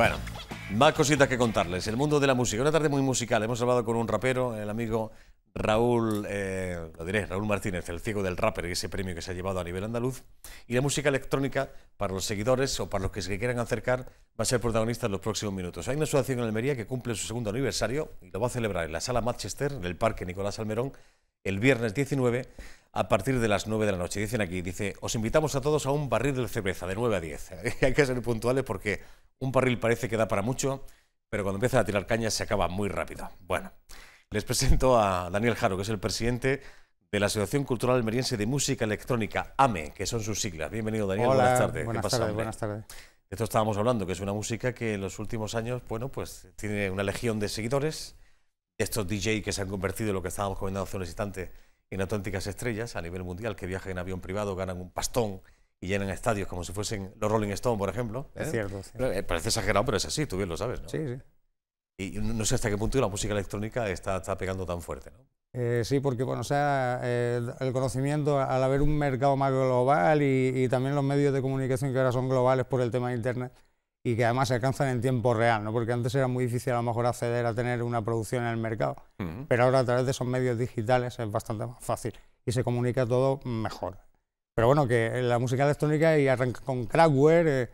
Bueno, más cositas que contarles. El mundo de la música. Una tarde muy musical. Hemos hablado con un rapero, el amigo Raúl, eh, diré, Raúl Martínez, el ciego del rapper, ese premio que se ha llevado a nivel andaluz. Y la música electrónica, para los seguidores o para los que se quieran acercar, va a ser protagonista en los próximos minutos. Hay una asociación en Almería que cumple su segundo aniversario y lo va a celebrar en la sala Manchester, en el Parque Nicolás Almerón, el viernes 19 a partir de las 9 de la noche. Dicen aquí, dice, os invitamos a todos a un barril de cerveza de 9 a 10. Hay que ser puntuales porque un barril parece que da para mucho, pero cuando empiezan a tirar cañas se acaba muy rápido. Bueno, les presento a Daniel Jaro, que es el presidente de la Asociación Cultural Almeriense de Música Electrónica, AME, que son sus siglas. Bienvenido, Daniel. buenas tardes. Buenas tardes, buenas tardes. esto estábamos hablando, que es una música que en los últimos años, bueno, pues tiene una legión de seguidores. Estos DJ que se han convertido en lo que estábamos comentando hace un instante y en auténticas estrellas a nivel mundial que viajan en avión privado, ganan un pastón y llenan estadios como si fuesen los Rolling Stones, por ejemplo. Es ¿eh? cierto. Eh, parece exagerado, pero es así, tú bien lo sabes, ¿no? Sí, sí. Y no sé hasta qué punto la música electrónica está, pegando tan fuerte, ¿no? Eh, sí, porque bueno, o sea, el conocimiento al haber un mercado más global y, también los medios de comunicación que ahora son globales por el tema de Internet, y que además se alcanzan en tiempo real, ¿no? porque antes era muy difícil a lo mejor acceder a tener una producción en el mercado, pero ahora a través de esos medios digitales es bastante más fácil y se comunica todo mejor. Pero bueno, que la música electrónica y arranca con Crackware eh,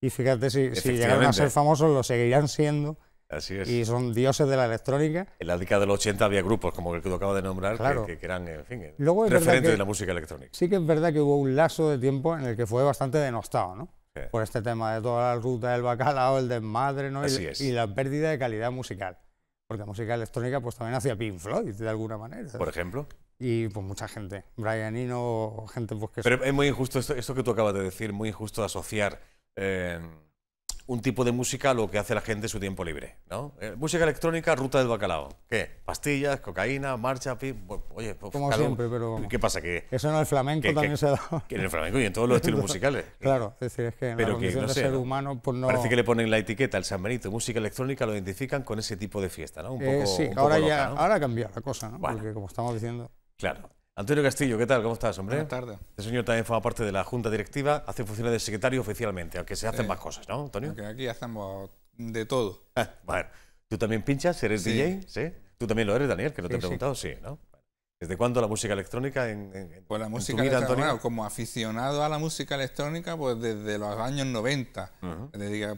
y fíjate si, llegaron a ser famosos lo seguirán siendo. Así es. Y son dioses de la electrónica. En la década del 80 había grupos, como el que tú acabas de nombrar, que, eran, en fin, Luego referentes de la música electrónica. Sí que es verdad que hubo un lazo de tiempo en el que fue bastante denostado, ¿no? por este tema de toda la ruta del bacalao, el desmadre ¿no? y, la pérdida de calidad musical. Porque la música electrónica pues también hacía Pink Floyd de alguna manera. Por ejemplo y pues mucha gente, Brian Eno, gente pues que... Pero es muy injusto esto, esto, que tú acabas de decir, muy injusto asociar eh, un tipo de música lo que hace la gente su tiempo libre, ¿no? Eh, música electrónica, ruta del bacalao. ¿Qué? Pastillas, cocaína, marcha, pip, oye, pues, como siempre, pero ¿qué pasa que eso en el flamenco también se da? dado. en el flamenco y en todos los estilos musicales. Claro, es decir, es que en pero la condición ser humano pues no Parece que le ponen la etiqueta al San Benito, música electrónica lo identifican con ese tipo de fiesta, ¿no? Un eh, poco, sí, ahora ya ahora ha la cosa, ¿no? Porque como estamos diciendo Claro. Antonio Castillo, ¿qué tal? ¿Cómo estás, hombre? Buenas tardes. Este señor también forma parte de la Junta Directiva, hace funciones de secretario oficialmente, aunque se hacen más cosas, ¿no, Antonio? aquí hacemos de todo. Ah, bueno, ¿tú también pinchas? ¿Eres DJ? Sí. ¿Tú también lo eres, Daniel? Que no te he preguntado, sí, ¿no? ¿Desde cuándo la música electrónica en, pues la música como aficionado a la música electrónica, pues desde los años 90.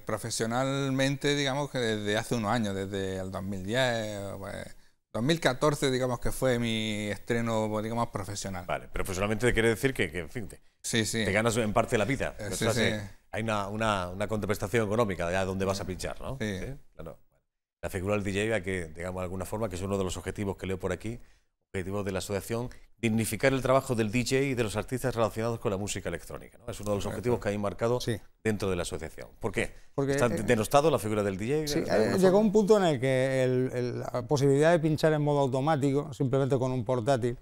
profesionalmente, digamos que desde hace unos años, desde el 2010, pues, 2014, digamos que fue mi estreno, digamos, profesional. Vale, pero profesionalmente quiere decir que, en fin, te, te, ganas en parte la vida. Eh, sí, hay una, una, contraprestación económica de a dónde vas a mm, pinchar, ¿no? Sí. Claro. La figura del DJ, que, digamos, de alguna forma, que es uno de los objetivos que leo por aquí, objetivos de la asociación, dignificar el trabajo del DJ y de los artistas relacionados con la música electrónica. Es uno de los objetivos que hay marcado dentro de la asociación. ¿Por qué? Porque, ¿Está eh, eh, denostado la figura del DJ? Eh, llegó un punto en el que la posibilidad de pinchar en modo automático, simplemente con un portátil,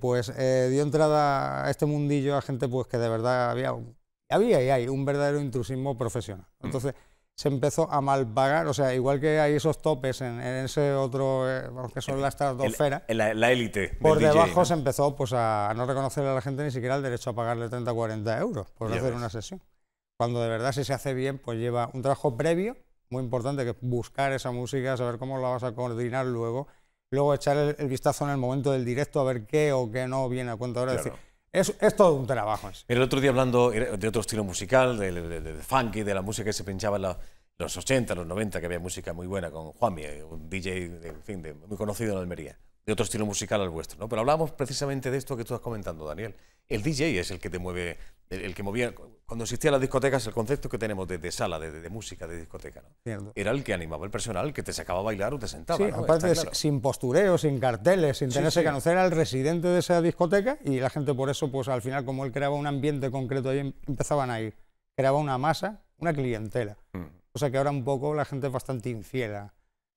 pues dio entrada a este mundillo a gente pues que de verdad había, había y hay un verdadero intrusismo profesional. Mm. Entonces se empezó a mal pagar, o sea, igual que hay esos topes en, ese otro, eh, que son las estratosfera. la élite. Por debajo se empezó pues, a, no reconocerle a la gente ni siquiera el derecho a pagarle 30 o 40 euros por hacer una sesión. Cuando de verdad, si se hace bien, pues lleva un trabajo previo, muy importante, que es buscar esa música, saber cómo la vas a coordinar luego, luego echar el, vistazo en el momento del directo a ver qué o qué no viene a cuenta ahora. Es, todo un trabajo. el otro día hablando de otro estilo musical, de, funky, de la música que se pinchaba en los 80, los 90, que había música muy buena con Juanmi, un DJ en fin, muy conocido en Almería, de otro estilo musical al vuestro. ¿no? Pero hablábamos precisamente de esto que tú estás comentando, Daniel. El DJ es el que te mueve el, que movía, cuando existían las discotecas, el concepto que tenemos de, sala, de, música, de discoteca, era el que animaba el personal, que te sacaba a bailar o te sentaba. Sí, aparte, sin postureo, sin carteles, sin tener tenerse que conocer al residente de esa discoteca y la gente por eso, pues al final, como él creaba un ambiente concreto, ahí empezaban a ir. Creaba una masa, una clientela. Mm. O sea que ahora un poco la gente es bastante infiel,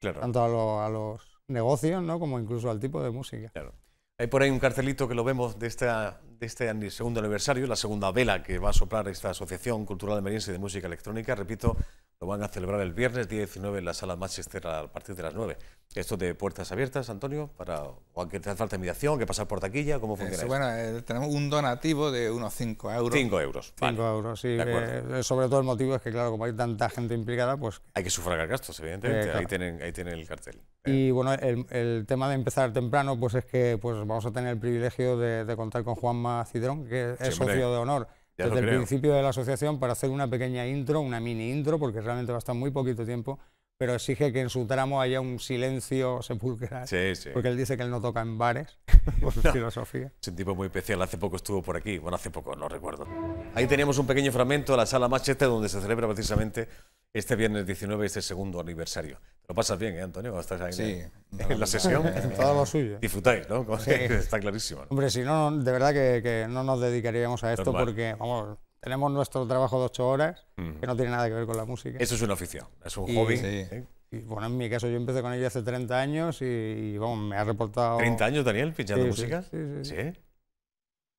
claro. tanto a, a los negocios ¿no? como incluso al tipo de música. Claro. Hay por ahí un cartelito que lo vemos de, esta, de este segundo aniversario, la segunda vela que va a soplar esta Asociación Cultural Almeriense de Música Electrónica. Repito, van a celebrar el viernes 19 en la sala Manchester a partir de las 9. Esto de puertas abiertas, Antonio, para, o aunque te hace falta invitación, que pasar por taquilla, ¿cómo funciona? Eso, bueno, eh, tenemos un donativo de unos 5 euros. 5 euros. 5 euros, sí. Eh, eh, sobre todo el motivo es que, claro, como hay tanta gente implicada, pues... Hay que sufragar gastos, evidentemente. ahí, tienen, ahí tienen el cartel. Y bueno, el, tema de empezar temprano, pues es que pues vamos a tener el privilegio de, contar con Juanma Cidrón, que es socio de honor desde el principio de la asociación para hacer una pequeña intro, una mini intro, porque realmente va a estar muy poquito tiempo, pero exige que en su tramo haya un silencio sepulcral. Sí, sí. Porque él dice que él no toca en bares, por su filosofía. Es un tipo muy especial, hace poco estuvo por aquí, bueno, hace poco, no recuerdo. Ahí teníamos un pequeño fragmento de la sala Machete donde se celebra precisamente este viernes 19 este segundo aniversario. Lo pasas bien, ¿eh, Antonio? Estás ahí en, la sesión. Todo lo suyo. Disfrutáis, ¿no? Está clarísimo. Hombre, si no, de verdad que, no nos dedicaríamos a esto porque, vamos, tenemos nuestro trabajo de ocho horas, que no tiene nada que ver con la música. Eso es un oficio, es un hobby. ¿eh? bueno, en mi caso, yo empecé con ella hace 30 años y, vamos, me ha reportado... ¿30 años, Daniel, pinchando música? Sí, sí.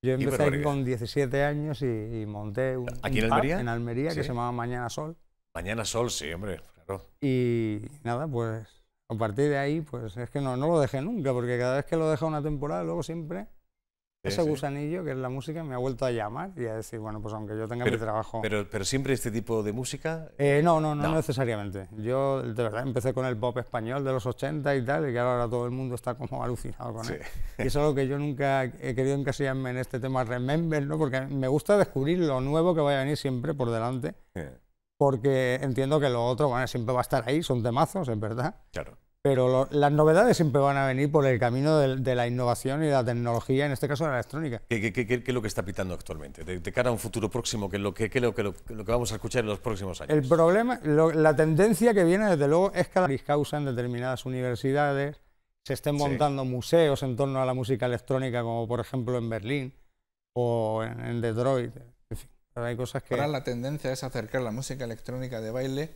Yo empecé con 17 años y, monté un, ¿Aquí en Almería? en Almería que se llamaba Mañana Sol. Mañana sol, sí, hombre, Y nada, pues a partir de ahí, pues es que no, no lo dejé nunca, porque cada vez que lo dejo una temporada, luego siempre ese gusanillo, que es la música, me ha vuelto a llamar y a decir, bueno, pues aunque yo tenga mi trabajo... Pero, pero siempre este tipo de música... Eh, no, no, no, necesariamente. Yo, de verdad, empecé con el pop español de los 80 y tal, y que ahora todo el mundo está como alucinado con Y eso es algo que yo nunca he querido encasillarme en este tema Remember, ¿no? Porque me gusta descubrir lo nuevo que vaya a venir siempre por delante porque entiendo que lo otro bueno, siempre va a estar ahí, son temazos, en verdad. Claro. Pero las novedades siempre van a venir por el camino de, la innovación y la tecnología, en este caso la electrónica. ¿Qué, es lo que está pitando actualmente? De, cara a un futuro próximo, ¿qué es lo que, que, lo, que vamos a escuchar en los próximos años? El problema, la tendencia que viene, desde luego, es que la causa en determinadas universidades, se estén montando museos en torno a la música electrónica, como por ejemplo en Berlín o en Detroit. Ahora hay cosas que... la tendencia es acercar la música electrónica de baile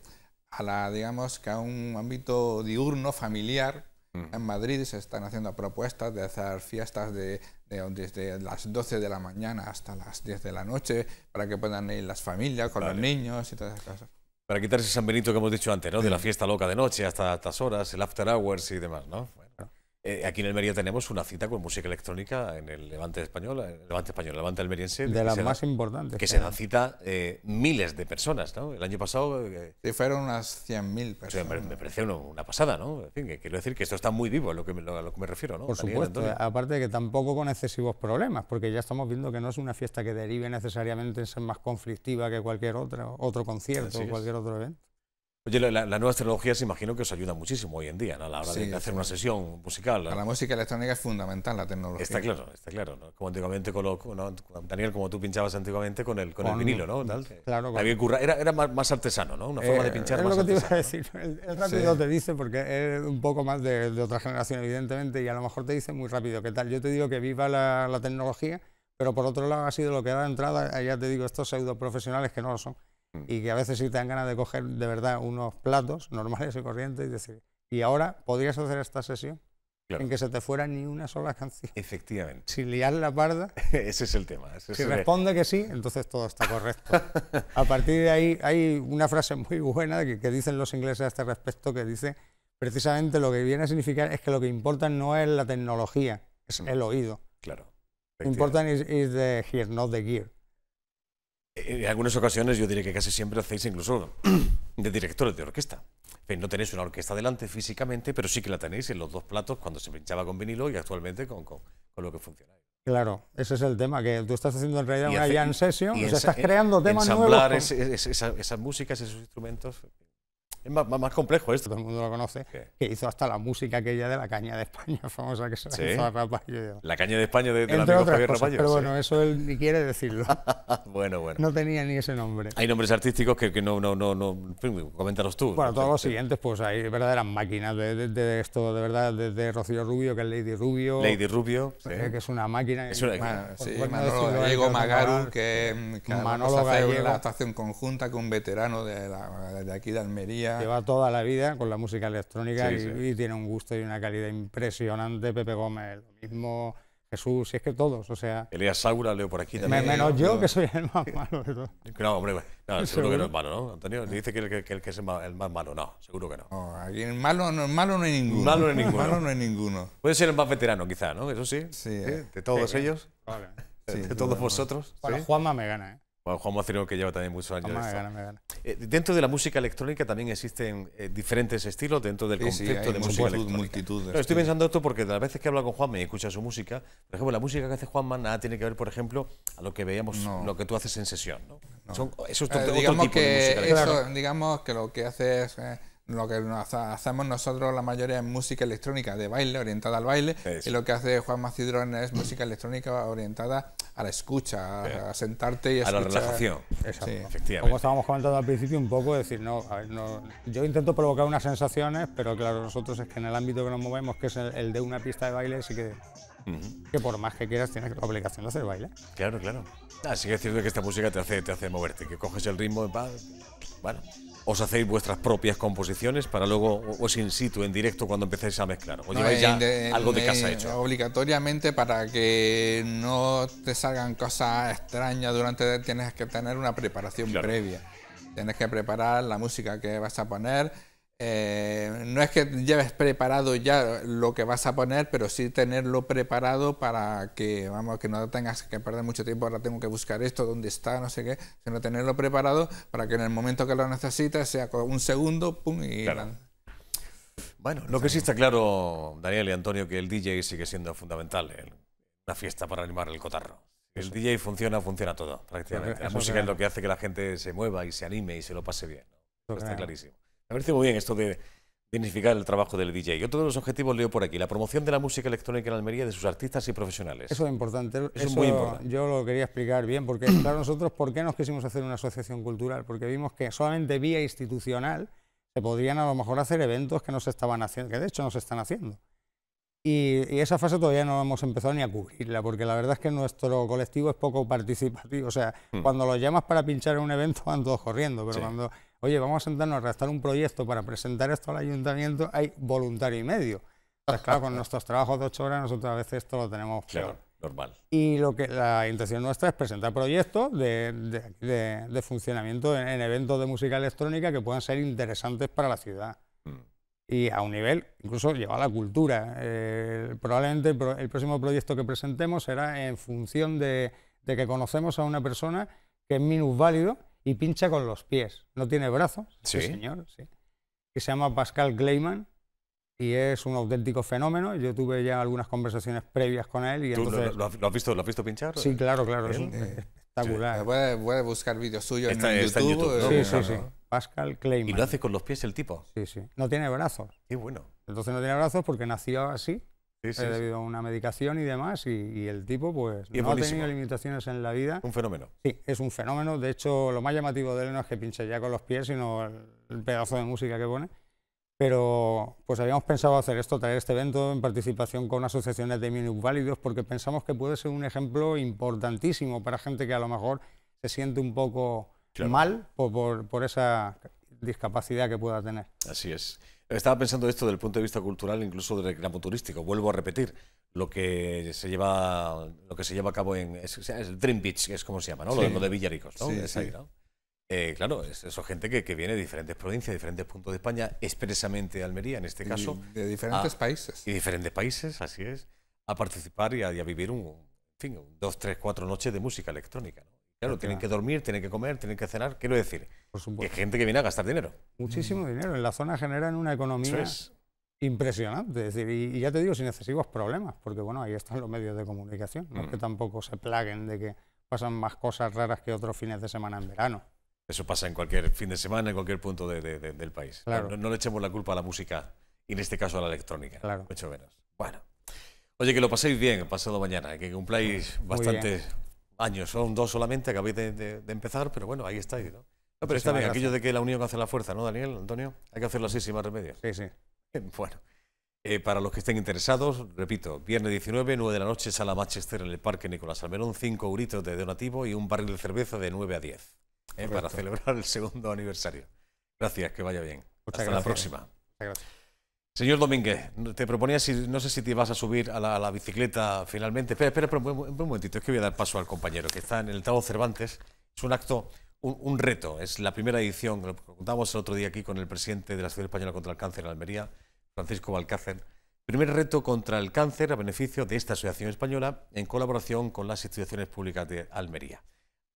a la, digamos, que a un ámbito diurno, familiar. En Madrid se están haciendo propuestas de hacer fiestas de, desde las 12 de la mañana hasta las 10 de la noche para que puedan ir las familias con los niños y todas esas cosas. Para quitarse San Benito que hemos dicho antes, ¿no? De la fiesta loca de noche hasta estas horas, el after hours y demás, ¿no? Eh, aquí en el tenemos una cita con música electrónica en el Levante Español, el Levante Español, el Levante Almeriense. De las más importantes. Que, se dan cita eh, miles de personas, ¿no? El año pasado... Eh, fueron unas 100.000 personas. me, me, pareció una, pasada, ¿no? quiero decir que esto está muy vivo, a lo que me, me refiero, ¿no? Por supuesto, aparte de que tampoco con excesivos problemas, porque ya estamos viendo que no es una fiesta que derive necesariamente en ser más conflictiva que cualquier otra, otro concierto o cualquier otro evento. Oye, las nuevas tecnologías imagino que os ayudan muchísimo hoy en día a la hora de hacer una sesión musical. Para la música electrónica es fundamental la tecnología. Está claro, está claro. Como antiguamente, con Daniel, como tú pinchabas antiguamente con el, con, el vinilo, ¿no? Claro, claro, Era, más, artesano, ¿no? Una forma de eh, pinchar es lo que te iba a decir. El, rápido te dice, porque es un poco más de, otra generación, evidentemente, y a lo mejor te dice muy rápido qué tal. Yo te digo que viva la, la tecnología, pero por otro lado ha sido lo que da entrada, eh, ya te digo, estos pseudo profesionales que no lo son Mm. y que a veces sí te dan ganas de coger de verdad unos platos normales y corrientes y decir, ¿y ahora podrías hacer esta sesión? en que se te fuera ni una sola canción. Efectivamente. Si lias la parda. ese es el tema. si responde que sí, entonces todo está correcto. a partir de ahí hay una frase muy buena que, dicen los ingleses a este respecto que dice precisamente lo que viene a significar es que lo que importa no es la tecnología, es mm. el oído. Claro. Important is, is the gear, not the gear. Eh, en algunas ocasiones yo diré que casi siempre hacéis incluso de directores de orquesta. No tenéis una orquesta delante físicamente, pero sí que la tenéis en los dos platos cuando se pinchaba con vinilo y actualmente con, con, lo que funciona. Claro, ese es el tema, que tú estás haciendo en realidad una hace, jam session, o sea, estás creando temas nuevos. esas músicas, esos instrumentos. Es más, más, complejo esto. Todo el mundo lo conoce, que hizo hasta la música aquella de la caña de España famosa que se ¿Sí? hizo a Rapallo. La caña de España de, de Entre Javier Rapallo, Pero bueno, eso él ni quiere decirlo. bueno, bueno. No tenía ni ese nombre. Hay nombres artísticos que, que no, no, no, no. Coméntanos tú. Bueno, todos los siguientes, pues hay verdaderas máquinas de, de, esto, de verdad, desde Rocío Rubio, que es Lady Rubio. Lady Rubio, eh, que es una máquina. Es una, bueno, sí, Magaru, que, mm, que Manolo Gallego. hace una adaptación conjunta con un veterano de, la, de aquí de Almería Lleva toda la vida con la música electrónica y, tiene un gusto y una calidad impresionante. Pepe Gómez, lo mismo Jesús, si es que todos, o sea... Elías Saura leo por aquí también. Menos yo, que soy el más malo. todos. No, hombre, no, seguro que no es malo, ¿no, Antonio? Dice que el que, el que es el más, el más, malo, no, seguro que no. no el malo, no, malo no hay ninguno. Malo no hay ninguno. malo no hay ninguno. Puede ser el más veterano, quizá, ¿no? Eso sí. Sí. Eh. De todos ellos. Vale. de todos vosotros. Bueno, Juanma me gana, ¿eh? Bueno, Juanma que lleva también muchos años. Juanma me gana, me gana. Eh, dentro de la música electrónica también existen eh, diferentes estilos dentro del concepto de música electrónica. Multitud de estoy pensando esto porque de las veces que hablo con Juan y escucha su música, por ejemplo, la música que hace Juanma nada tiene que ver, por ejemplo, a lo que veíamos, lo que tú haces en sesión. eso es otro, eh, tipo que de música. digamos que lo que haces es lo que hacemos nosotros la mayoría es música electrónica de baile, orientada al baile, y lo que hace Juan Macidrón es música electrónica orientada a la escucha, a, sentarte y a la relajación. Efectivamente. Como estábamos comentando al principio, un poco, decir, no, a ver, no, yo intento provocar unas sensaciones, pero claro, nosotros es que en el ámbito que nos movemos, que es el, de una pista de baile, sí que que por más que quieras tienes la obligación de hacer baile. Claro, claro. Así ah, que es cierto que esta música te hace, te hace moverte, que coges el ritmo, va, bueno, os hacéis vuestras propias composiciones para luego os in situ, en directo, cuando empecéis a mezclar? ¿O lleváis ya algo de casa hecho? Obligatoriamente para que no te salgan cosas extrañas durante... Tienes que tener una preparación previa. Tienes que preparar la música que vas a poner eh, no es que lleves preparado ya lo que vas a poner, pero sí tenerlo preparado para que, vamos, que no tengas que perder mucho tiempo, ahora tengo que buscar esto, dónde está, no sé qué, sino tenerlo preparado para que en el momento que lo necesites sea un segundo, pum, y... Bueno, lo que sí está claro, Daniel y Antonio, que el DJ sigue siendo fundamental, en la fiesta para animar el cotarro. El DJ funciona, funciona todo, prácticamente. la música es lo que hace que la gente se mueva y se anime y se lo pase bien. Está clarísimo. Me parece muy bien esto de dignificar el trabajo del DJ. Y otro de los objetivos leo por aquí, la promoción de la música electrónica en Almería de sus artistas y profesionales. Eso es importante. es muy importante. Yo lo quería explicar bien, porque claro, nosotros por qué nos quisimos hacer una asociación cultural, porque vimos que solamente vía institucional se podrían a lo mejor hacer eventos que no se estaban haciendo, que de hecho no se están haciendo. Y, esa fase todavía no hemos empezado ni a cubrirla, porque la verdad es que nuestro colectivo es poco participativo. O sea, hmm. cuando los llamas para pinchar en un evento van todos corriendo, pero cuando oye, vamos a sentarnos a redactar un proyecto para presentar esto al ayuntamiento, hay voluntario y medio. Entonces, claro, con nuestros trabajos de ocho horas, nosotros a veces esto lo tenemos peor. normal. Y lo que, la intención nuestra es presentar proyectos de, funcionamiento en, eventos de música electrónica que puedan ser interesantes para la ciudad. Mm. Y a un nivel, incluso lleva a la cultura. Eh, probablemente el, próximo proyecto que presentemos será en función de, de que conocemos a una persona que es minusválido y pincha con los pies. No tiene brazos, este sí, señor. Sí. Que se llama Pascal Gleiman y es un auténtico fenómeno. Yo tuve ya algunas conversaciones previas con él. Y ¿Tú entonces... lo, has visto, lo has visto pinchar? Sí, claro, claro. Es espectacular. Voy, a, buscar vídeos suyos en, YouTube, Sí, eh. sí, sí. Pascal Kleiman. ¿Y lo hace con los pies el tipo? Sí, sí. No tiene brazos. Qué bueno. Entonces no tiene brazos porque nació así Sí, debido a una medicación y demás, y, el tipo pues no ha tenido limitaciones en la vida. Un fenómeno. Sí, es un fenómeno. De hecho, lo más llamativo de él no es que pinche ya con los pies, sino el, pedazo de música que pone. Pero pues habíamos pensado hacer esto, traer este evento en participación con asociaciones de minus válidos, porque pensamos que puede ser un ejemplo importantísimo para gente que a lo mejor se siente un poco mal por, por esa discapacidad que pueda tener. Así es. Estaba pensando esto desde el punto de vista cultural, incluso del reclamo turístico. Vuelvo a repetir, lo que se lleva, lo que se lleva a cabo en es, el Dream Beach, que es como se llama, ¿no? Lo, de Villaricos, ¿no? es eh, claro, es, eso gente que, viene de diferentes provincias, de diferentes puntos de España, expresamente de Almería, en este caso. de diferentes países. Y diferentes países, así es, a participar y a, vivir un, fin, dos, tres, cuatro noches de música electrónica. ¿no? Claro, tienen que dormir, tienen que comer, tienen que cenar. Quiero decir, hay gente que viene a gastar dinero. Muchísimo mm. dinero. En la zona generan una economía impresionante. decir, y, ya te digo, sin excesivos problemas, porque bueno, ahí están los medios de comunicación. No es que mm. tampoco se plaguen de que pasan más cosas raras que otros fines de semana en verano. Eso pasa en cualquier fin de semana, en cualquier punto del país. Claro. No, le echemos la culpa a la música, y en este caso a la electrónica. Claro. Mucho menos. Bueno. Oye, que lo paséis bien pasado mañana, que cumpláis bastante años. Son dos solamente, acabéis de, empezar, pero bueno, ahí estáis. ¿no? No, pero está bien, aquello de que la unión hace la fuerza, ¿no, Daniel, Antonio? Hay que hacerlo así, sin más remedio. Sí, sí. Bueno, eh, para los que estén interesados, repito, viernes 19, 9 de la noche, sala Manchester en el Parque Nicolás Almerón, 5 euritos de donativo y un barril de cerveza de 9 a 10, eh, para celebrar el segundo aniversario. Gracias, que vaya bien. Hasta la próxima. Señor Domínguez, te proponía, no sé si te vas a subir a la, bicicleta finalmente. Espera, espera, un, momentito, es que voy a dar paso al compañero que está en el Tabo Cervantes. Es un acto, un, reto, es la primera edición, lo contamos el otro día aquí con el presidente de la Sociedad Española contra el Cáncer en Almería, Francisco Balcácer. Primer reto contra el cáncer a beneficio de esta asociación española en colaboración con las instituciones públicas de Almería.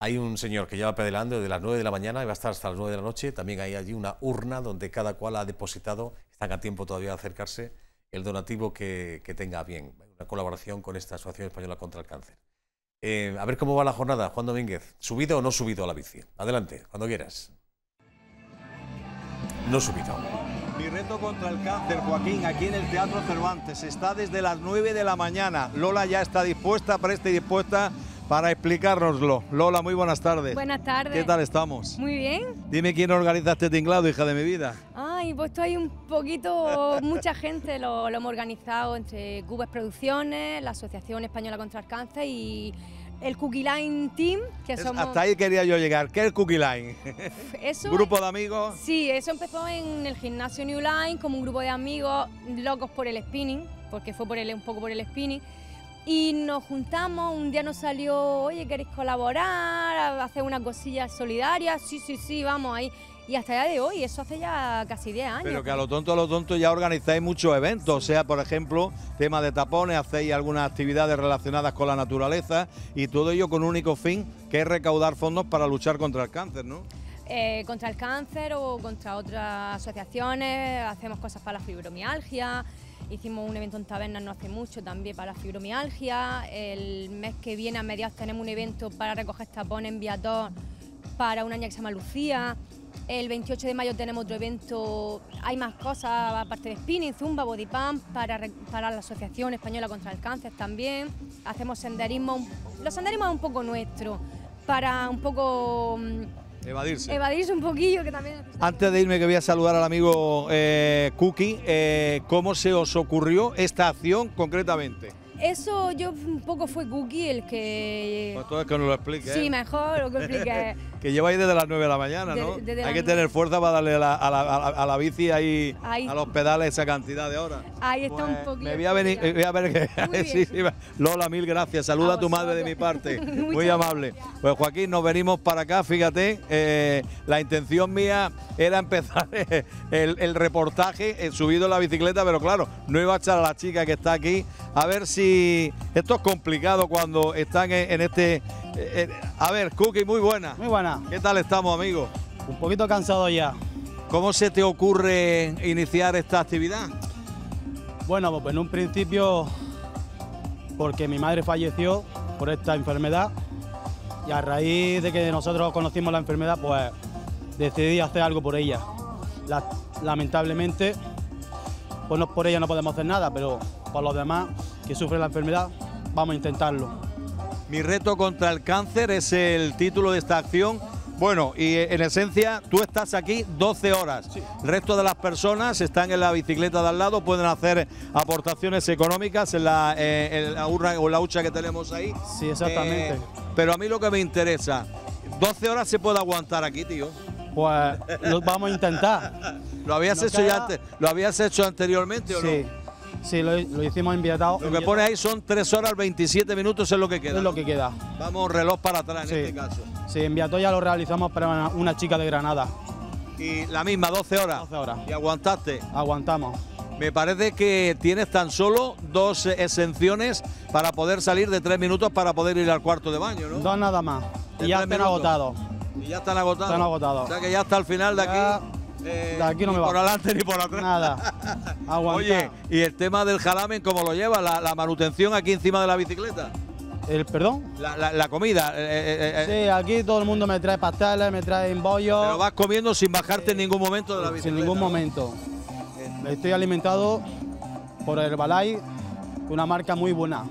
Hay un señor que lleva pedaleando desde las 9 de la mañana y va a estar hasta las 9 de la noche. También hay allí una urna donde cada cual ha depositado, están a tiempo todavía de acercarse, el donativo que, tenga bien. Una colaboración con esta Asociación Española contra el Cáncer. Eh, a ver cómo va la jornada, Juan Domínguez. ¿Subido o no subido a la bici? Adelante, cuando quieras. No subido. Mi reto contra el cáncer, Joaquín, aquí en el Teatro Cervantes. Está desde las 9 de la mañana. Lola ya está dispuesta, presta y dispuesta para explicárnoslo. Lola, muy buenas tardes. Buenas tardes. ¿Qué tal estamos? Muy bien. Dime quién organiza este tinglado, hija de mi vida. Ay, pues esto hay un poquito, mucha gente lo, hemos organizado entre Cubes Producciones, la Asociación Española contra el Cáncer y el Cookie Line Team, que somos... Hasta ahí quería yo llegar. ¿Qué es el Cookie Line? un ¿Grupo de amigos? Sí, eso empezó en el gimnasio New Line como un grupo de amigos locos por el spinning, porque fue por el, un poco por el spinning. Y nos juntamos, un día nos salió, oye, ¿queréis colaborar? ¿Hacer una cosilla solidaria? Sí, sí, sí, vamos ahí. Y hasta el día de hoy, eso hace ya casi 10 años. Pero que a lo tonto, a lo tonto ya organizáis muchos eventos, o sea, por ejemplo, tema de tapones, hacéis algunas actividades relacionadas con la naturaleza y todo ello con un único fin, que es recaudar fondos para luchar contra el cáncer, ¿no? Eh, contra el cáncer o contra otras asociaciones, hacemos cosas para la fibromialgia, Hicimos un evento en tabernas no hace mucho también para fibromialgia. El mes que viene a mediados tenemos un evento para recoger tapón en para una niña que se llama Lucía. El 28 de mayo tenemos otro evento, hay más cosas aparte de spinning, zumba, body pump, para, para la Asociación Española contra el Cáncer también. Hacemos senderismo, los senderismos un poco nuestro, para un poco mm, Evadirse. Evadirse un poquillo, que también... Antes de irme, que voy a saludar al amigo eh, Cookie, eh, ¿cómo se os ocurrió esta acción concretamente? Eso yo un poco fue Cookie el que... Pues todo es que nos lo explique. Sí, ¿eh? mejor lo que explique. que lleva ahí desde las 9 de la mañana, ¿no? Hay que tener fuerza para darle a, la, bici ahí, a los pedales esa cantidad de horas. Ahí está un pues, poquito. Me voy a ver que, Lola, mil gracias. Saluda a, tu madre de mi parte. Muy amable. Pues Joaquín, nos venimos para acá, fíjate. Eh, la intención mía era empezar eh, el, reportaje eh, subido en la bicicleta, pero claro, no iba a echar a la chica que está aquí. A ver si esto es complicado cuando están en este eh, eh, a ver, Cookie, muy buena. Muy buena. ¿Qué tal estamos, amigo? Un poquito cansado ya. ¿Cómo se te ocurre iniciar esta actividad? Bueno, pues, pues en un principio, porque mi madre falleció por esta enfermedad y a raíz de que nosotros conocimos la enfermedad, pues decidí hacer algo por ella. lamentablemente, pues no, por ella no podemos hacer nada, pero por los demás que sufren la enfermedad, vamos a intentarlo. Mi reto contra el cáncer es el título de esta acción. Bueno, y eh, en esencia tú estás aquí 12 horas. El resto de las personas están en la bicicleta de al lado, pueden hacer aportaciones económicas en la, eh, o la hucha que tenemos ahí. Sí, exactamente. Eh, pero a mí lo que me interesa, 12 horas se puede aguantar aquí, tío. Pues lo vamos a intentar. ¿Lo habías, hecho, ¿lo habías hecho anteriormente o sí. Sí, lo, hicimos en Lo que pone ahí son 3 horas 27 minutos es lo que queda. Es lo que queda. Vamos reloj para atrás en este caso. Sí, en ya lo realizamos para una, chica de Granada. Y la misma, 12 horas. 12 horas. ¿Y aguantaste? Aguantamos. Me parece que tienes tan solo dos exenciones para poder salir de tres minutos para poder ir al cuarto de baño, ¿no? Dos nada más. ya están agotados. Y ya están agotados. Están agotados. O sea que ya hasta el final de aquí de, aquí no me va. por adelante ni por atrás. Nada. Oye, ¿y el tema del jalamen cómo lo lleva? La, manutención aquí encima de la bicicleta. ¿El perdón? La, comida. Eh, eh, eh, sí, aquí todo el mundo me trae pasteles, me trae bollos. Pero vas comiendo sin bajarte en ningún momento de la bicicleta. Sin ningún momento. Estoy alimentado por el balay una marca muy buena.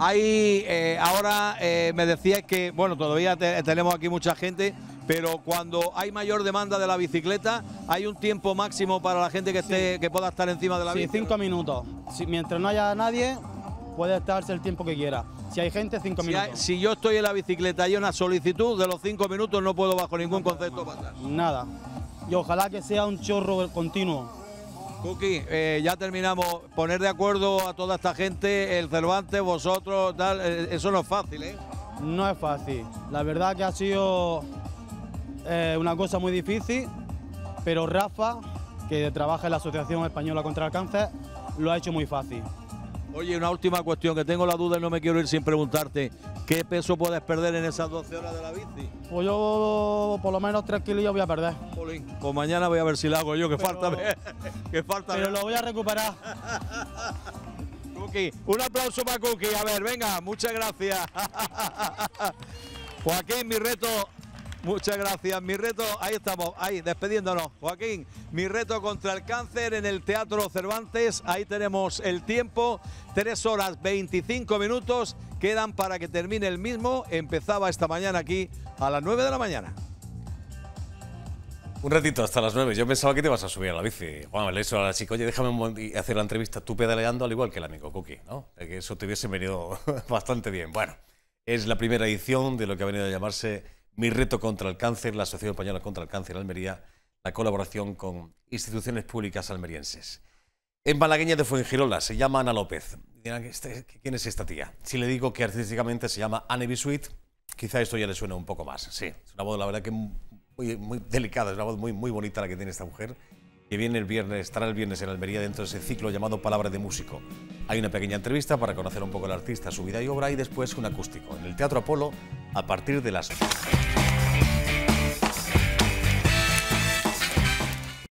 ...ahí, ahora me decías que, bueno, todavía tenemos aquí mucha gente, pero cuando hay mayor demanda de la bicicleta, hay un tiempo máximo para la gente que, esté, que pueda estar encima de la sí, cinco minutos. mientras no haya nadie, puede estarse el tiempo que quiera. Si hay gente, cinco minutos. si yo estoy en la bicicleta y hay una solicitud de los cinco minutos, no puedo bajo ningún concepto pasar. Nada. Y ojalá que sea un chorro continuo. Cookie, eh, ya terminamos. Poner de acuerdo a toda esta gente, el Cervantes, vosotros, tal, eh, eso no es fácil, ¿eh? No es fácil. La verdad que ha sido eh, una cosa muy difícil, pero Rafa, que trabaja en la Asociación Española contra el Cáncer, lo ha hecho muy fácil. Oye, una última cuestión, que tengo la duda y no me quiero ir sin preguntarte. ¿Qué peso puedes perder en esas 12 horas de la bici? Pues yo por lo menos 3 kilos voy a perder. con pues mañana voy a ver si la hago yo, que falta que falta Pero lo voy a recuperar. Cookie, un aplauso para Cookie. A ver, venga, muchas gracias. Joaquín, mi reto Muchas gracias. Mi reto, ahí estamos, ahí, despediéndonos, Joaquín, mi reto contra el cáncer en el Teatro Cervantes. Ahí tenemos el tiempo, 3 horas 25 minutos. Quedan para que termine el mismo. Empezaba esta mañana aquí a las 9 de la mañana. Un ratito hasta las 9. Yo pensaba que te vas a subir a la bici. Juan, le he a la chica, oye, déjame un hacer la entrevista tú pedaleando al igual que el amigo Cookie, ¿no? Eh, que eso te hubiese venido bastante bien. Bueno, es la primera edición de lo que ha venido a llamarse mi reto contra el cáncer, la Asociación Española contra el Cáncer Almería, la colaboración con instituciones públicas almerienses. En malagueña de Fuengirola se llama Ana López. Este, ¿Quién es esta tía? Si le digo que artísticamente se llama Anne Bisuit, quizá esto ya le suena un poco más. Sí, es una voz, la verdad, que muy, muy delicada, es una voz muy, muy bonita la que tiene esta mujer que viene el viernes, estará el viernes en Almería dentro de ese ciclo llamado Palabra de Músico. Hay una pequeña entrevista para conocer un poco al artista, su vida y obra y después un acústico en el Teatro Apolo a partir de las...